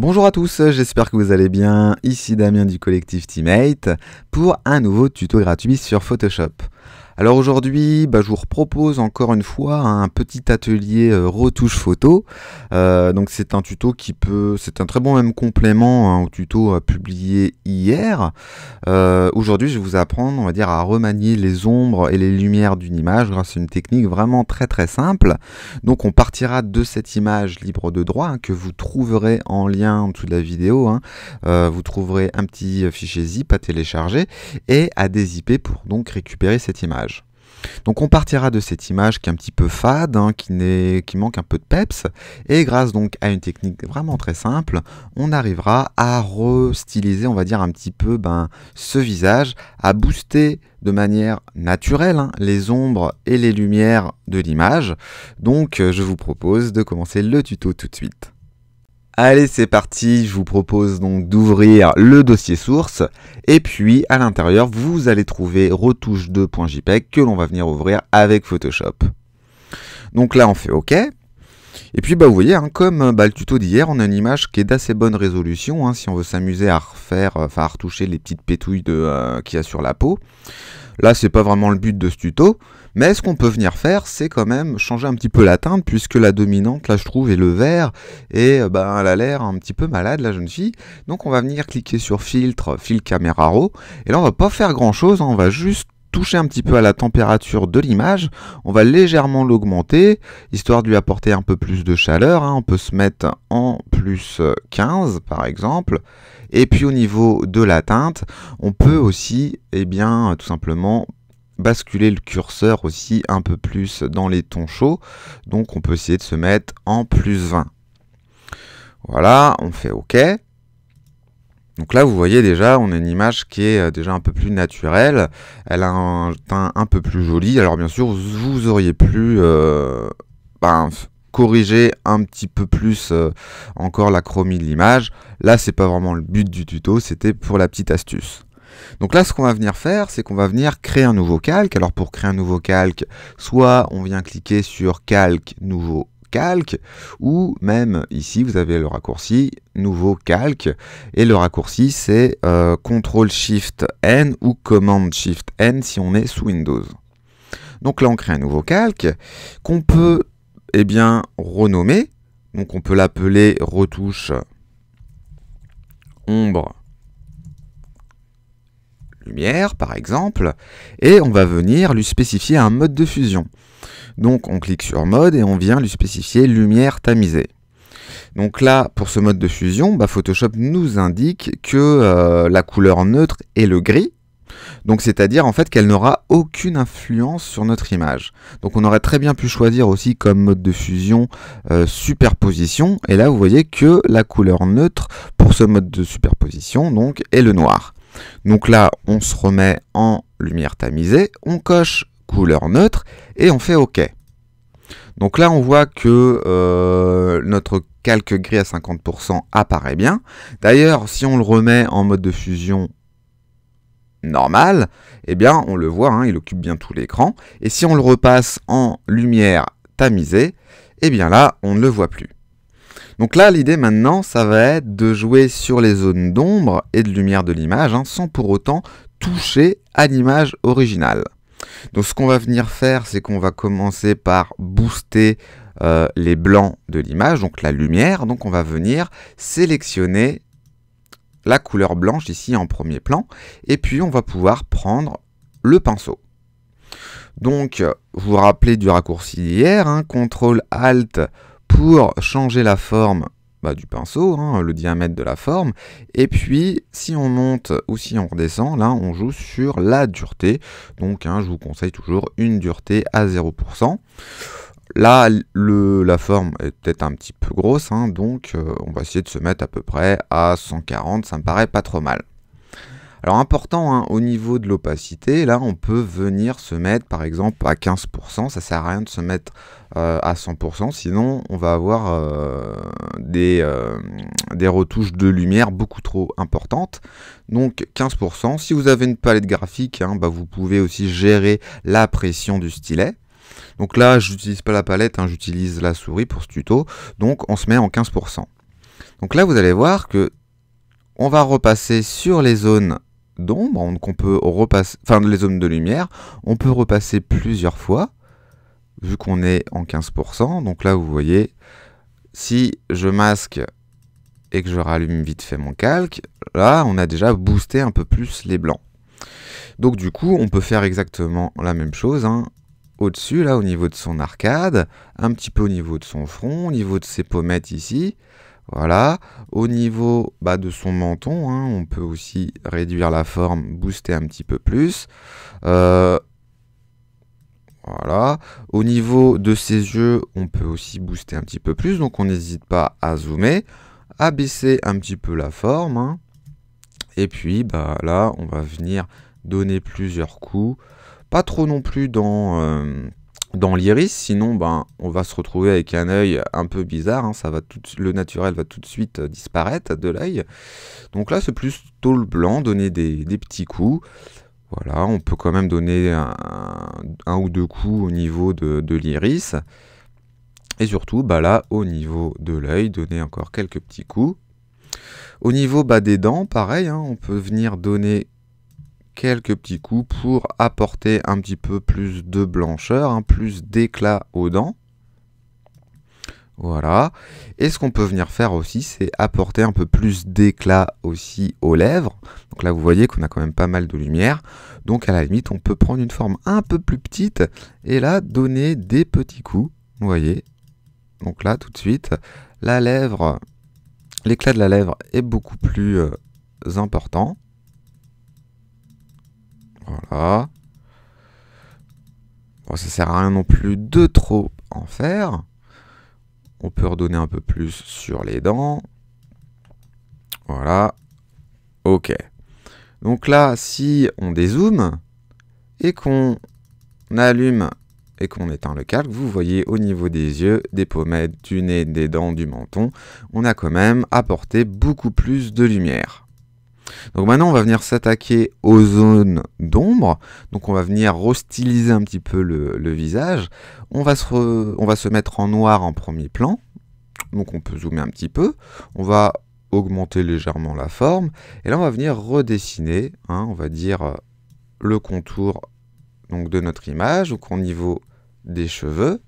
Bonjour à tous, j'espère que vous allez bien. Ici Damien du collectif Teammate pour un nouveau tuto gratuit sur Photoshop. Alors aujourd'hui, bah, je vous propose encore une fois un petit atelier euh, retouche photo. Euh, donc c'est un tuto qui peut, c'est un très bon même complément hein, au tuto euh, publié hier. aujourd'hui, je vais vous apprendre, on va dire, à remanier les ombres et les lumières d'une image grâce à une technique vraiment très très simple. Donc on partira de cette image libre de droit hein, que vous trouverez en lien en dessous de la vidéo. Hein. vous trouverez un petit fichier zip à télécharger et à dézipper pour donc récupérer cette image. Donc on partira de cette image qui est un petit peu fade, hein, qui, manque un peu de peps, et grâce donc à une technique vraiment très simple, on arrivera à restyliser, on va dire un petit peu ben, ce visage, à booster de manière naturelle hein, les ombres et les lumières de l'image. Donc euh, je vous propose de commencer le tuto tout de suite. Allez, c'est parti, je vous propose donc d'ouvrir le dossier source et puis à l'intérieur, vous allez trouver retouche 2jpg que l'on va venir ouvrir avec Photoshop. Donc là, on fait OK. Et puis bah, vous voyez, hein, comme bah, le tuto d'hier, on a une image qui est d'assez bonne résolution hein, si on veut s'amuser à refaire, euh, à retoucher les petites pétouilles de, qui euh, qu'il y a sur la peau. Là, c'est pas vraiment le but de ce tuto, mais ce qu'on peut venir faire, c'est quand même changer un petit peu la teinte, puisque la dominante, là, je trouve, est le vert, et ben, elle a l'air un petit peu malade, la jeune fille. Donc, on va venir cliquer sur filtre, fil caméra raw, et là, on va pas faire grand chose, hein, on va juste un petit peu à la température de l'image. On va légèrement l'augmenter, histoire de lui apporter un peu plus de chaleur. Hein. On peut se mettre en plus 15 euh, par exemple. Et puis au niveau de la teinte, on peut aussi, et eh bien, tout simplement basculer le curseur aussi un peu plus dans les tons chauds. Donc on peut essayer de se mettre en plus 20. Voilà, on fait OK. Donc là, vous voyez déjà, on a une image qui est euh, déjà un peu plus naturelle. Elle a un teint un peu plus joli. Alors bien sûr, vous auriez pu euh, ben, corriger un petit peu plus euh, encore la chromie de l'image. Là, c'est pas vraiment le but du tuto, c'était pour la petite astuce. Donc là, ce qu'on va venir faire, c'est qu'on va venir créer un nouveau calque. Alors pour créer un nouveau calque, soit on vient cliquer sur calque nouveau calque, ou même ici vous avez le raccourci nouveau calque, et le raccourci c'est euh, CTRL SHIFT N ou COMMAND SHIFT N si on est sous Windows. Donc là on crée un nouveau calque qu'on peut eh bien renommer, donc on peut l'appeler retouche ombre lumière par exemple, et on va venir lui spécifier un mode de fusion. Donc on clique sur mode et on vient lui spécifier lumière tamisée. Donc là, pour ce mode de fusion, bah, Photoshop nous indique que euh, la couleur neutre est le gris, donc c'est-à-dire en fait qu'elle n'aura aucune influence sur notre image. Donc on aurait très bien pu choisir aussi comme mode de fusion euh, superposition. Et là vous voyez que la couleur neutre pour ce mode de superposition donc est le noir. Donc là on se remet en lumière tamisée, on coche couleur neutre et on fait OK. Donc là, on voit que euh, notre calque gris à 50% apparaît bien. D'ailleurs, si on le remet en mode de fusion normal, eh bien, on le voit, hein, il occupe bien tout l'écran. Et si on le repasse en lumière tamisée, eh bien là, on ne le voit plus. Donc là, l'idée maintenant, ça va être de jouer sur les zones d'ombre et de lumière de l'image, hein, sans pour autant toucher à l'image originale. Donc ce qu'on va venir faire, c'est qu'on va commencer par booster euh, les blancs de l'image, donc la lumière. Donc on va venir sélectionner la couleur blanche ici en premier plan. Et puis on va pouvoir prendre le pinceau. Donc vous vous rappelez du raccourci d'hier, hein, CTRL ALT pour changer la forme bah, du pinceau, hein, le diamètre de la forme. Et puis, si on monte ou si on redescend, là, on joue sur la dureté. Donc, hein, je vous conseille toujours une dureté à 0%. Là, le, la forme est peut-être un petit peu grosse, hein, donc euh, on va essayer de se mettre à peu près à 140, ça me paraît pas trop mal. Alors important, hein, au niveau de l'opacité, là on peut venir se mettre par exemple à 15%, ça sert à rien de se mettre euh, à 100%, sinon on va avoir euh, des, euh, des retouches de lumière beaucoup trop importantes. Donc 15%, si vous avez une palette graphique, hein, bah, vous pouvez aussi gérer la pression du stylet. Donc là, je n'utilise pas la palette, hein, j'utilise la souris pour ce tuto, donc on se met en 15%. Donc là, vous allez voir que on va repasser sur les zones d'ombre qu'on peut repasser, enfin les zones de lumière, on peut repasser plusieurs fois, vu qu'on est en 15%. Donc là, vous voyez, si je masque et que je rallume vite fait mon calque, là, on a déjà boosté un peu plus les blancs. Donc du coup, on peut faire exactement la même chose. Hein. Au-dessus, là, au niveau de son arcade, un petit peu au niveau de son front, au niveau de ses pommettes ici. Voilà, au niveau bah, de son menton, hein, on peut aussi réduire la forme, booster un petit peu plus. Euh, voilà, au niveau de ses yeux, on peut aussi booster un petit peu plus, donc on n'hésite pas à zoomer, à baisser un petit peu la forme. Hein. Et puis bah, là, on va venir donner plusieurs coups, pas trop non plus dans... Euh, dans l'iris, sinon ben, on va se retrouver avec un œil un peu bizarre, hein, ça va tout, le naturel va tout de suite euh, disparaître de l'œil. Donc là c'est plus le blanc, donner des, petits coups. Voilà, on peut quand même donner un, ou deux coups au niveau de, l'iris. Et surtout, bah là, au niveau de l'œil, donner encore quelques petits coups. Au niveau bah, des dents, pareil, hein, on peut venir donner quelques petits coups pour apporter un petit peu plus de blancheur, un hein, plus d'éclat aux dents. Voilà. Et ce qu'on peut venir faire aussi, c'est apporter un peu plus d'éclat aussi aux lèvres. Donc là, vous voyez qu'on a quand même pas mal de lumière. Donc à la limite, on peut prendre une forme un peu plus petite et là, donner des petits coups. Vous voyez. Donc là, tout de suite, la lèvre, l'éclat de la lèvre est beaucoup plus euh, important. Voilà. Bon, ça sert à rien non plus de trop en faire. On peut redonner un peu plus sur les dents. Voilà. OK. Donc là, si on dézoome et qu'on allume et qu'on éteint le calque, vous voyez au niveau des yeux, des pommettes, du nez, des dents, du menton, on a quand même apporté beaucoup plus de lumière. Donc maintenant, on va venir s'attaquer aux zones d'ombre. Donc on va venir restyliser un petit peu le, visage. On va, se mettre en noir en premier plan. Donc on peut zoomer un petit peu. On va augmenter légèrement la forme. Et là, on va venir redessiner, hein, on va dire, le contour de notre image. Donc au niveau des cheveux,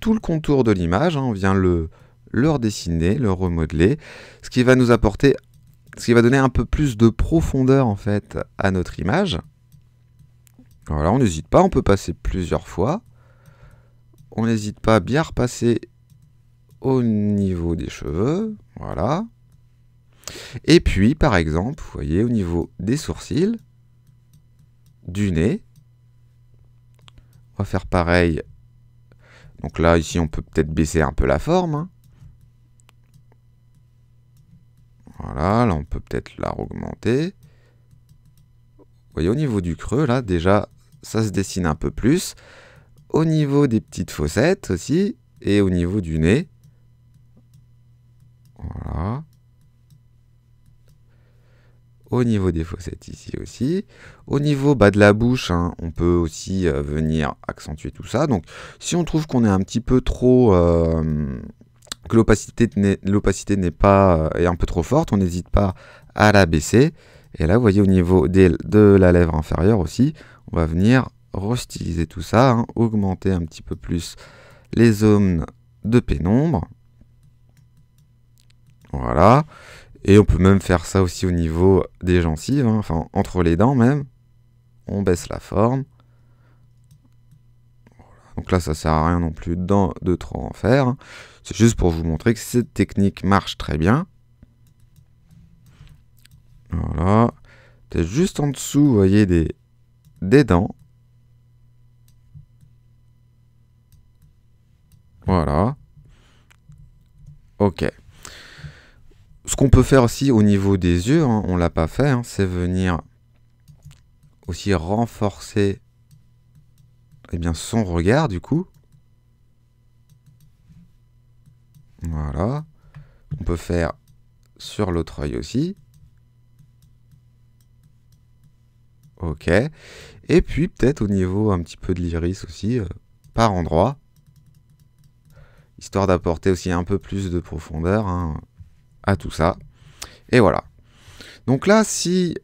tout le contour de l'image, hein, on vient le, le redessiner, le remodeler, ce qui va nous apporter ce qui va donner un peu plus de profondeur en fait à notre image. Voilà, on n'hésite pas, on peut passer plusieurs fois. On n'hésite pas à bien repasser au niveau des cheveux, voilà. Et puis, par exemple, vous voyez, au niveau des sourcils, du nez, on va faire pareil. Donc là, ici, on peut peut-être baisser un peu la forme. Hein. Voilà, là on peut peut-être la augmenter. Vous voyez, au niveau du creux, là déjà, ça se dessine un peu plus. Au niveau des petites fossettes aussi, et au niveau du nez. Voilà. Au niveau des fossettes ici aussi. Au niveau bas de la bouche, hein, on peut aussi euh, venir accentuer tout ça. Donc si on trouve qu'on est un petit peu trop... Euh, que l'opacité n'est pas euh, est un peu trop forte, on n'hésite pas à la baisser. Et là, vous voyez au niveau de la lèvre inférieure aussi, on va venir restyliser tout ça, hein, augmenter un petit peu plus les zones de pénombre. Voilà. Et on peut même faire ça aussi au niveau des gencives, hein, enfin entre les dents même. On baisse la forme. Donc là, ça sert à rien non plus de trop en faire. Hein. C'est juste pour vous montrer que cette technique marche très bien. Voilà. C'est juste en dessous, vous voyez, des, des dents. Voilà. Ok. Ce qu'on peut faire aussi au niveau des yeux, hein, on ne l'a pas fait, hein, c'est venir aussi renforcer eh bien, son regard du coup. Voilà. On peut faire sur l'autre œil aussi. Ok. Et puis peut-être au niveau un petit peu de l'iris aussi, euh, par endroit. Histoire d'apporter aussi un peu plus de profondeur hein, à tout ça. Et voilà. Donc là, si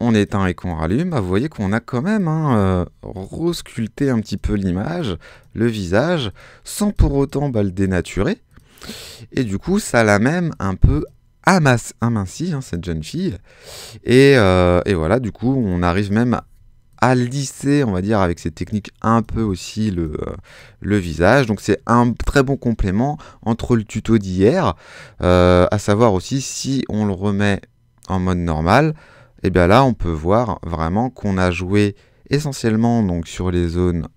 on éteint et qu'on rallume, bah, vous voyez qu'on a quand même hein, euh, un petit peu l'image, le visage, sans pour autant bah, le dénaturer. Et du coup, ça l'a même un peu amas, aminci, hein, cette jeune fille. Euh, et, voilà, du coup, on arrive même à lisser, on va dire, avec cette technique, un peu aussi le, euh, le visage. Donc c'est un très bon complément entre le tuto d'hier, à savoir aussi si on le remet en mode normal, et eh bien là on peut voir vraiment qu'on a joué essentiellement donc sur les zones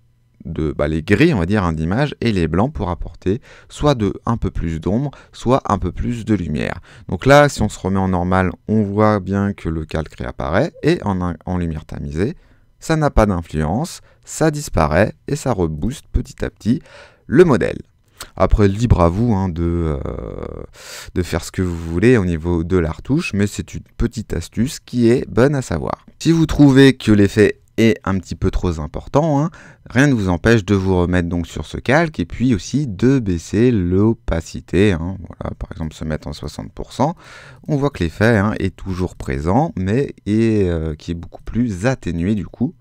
de bah, les gris on va dire hein, d'image et les blancs pour apporter soit de un peu plus d'ombre soit un peu plus de lumière donc là si on se remet en normal on voit bien que le calque réapparaît et en, en lumière tamisée ça n'a pas d'influence ça disparaît et ça rebooste petit à petit le modèle après, libre à vous hein, de, euh, de faire ce que vous voulez au niveau de la retouche, mais c'est une petite astuce qui est bonne à savoir. Si vous trouvez que l'effet est un petit peu trop important, hein, rien ne vous empêche de vous remettre donc sur ce calque et puis aussi de baisser l'opacité. Hein. par exemple, se mettre en 60%, on voit que l'effet est toujours présent, mais est, euh, qui est beaucoup plus atténué du coup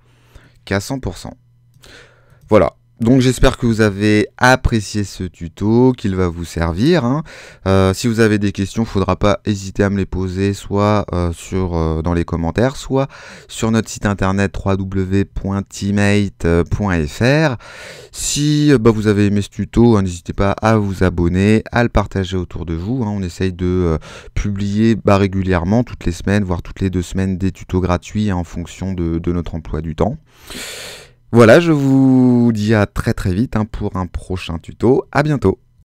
qu'à 100%. Voilà, donc j'espère que vous avez apprécié ce tuto, qu'il va vous servir. Hein. Euh, si vous avez des questions, il ne faudra pas hésiter à me les poser soit euh, sur, euh, dans les commentaires, soit sur notre site internet www.teammate.fr. Si bah, vous avez aimé ce tuto, hein, n'hésitez pas à vous abonner, à le partager autour de vous. Hein. On essaye de publier bah, régulièrement, toutes les semaines, voire toutes les deux semaines, des tutos gratuits en fonction de, de notre emploi du temps. Voilà, je vous dis à très très vite hein, pour un prochain tuto. À bientôt.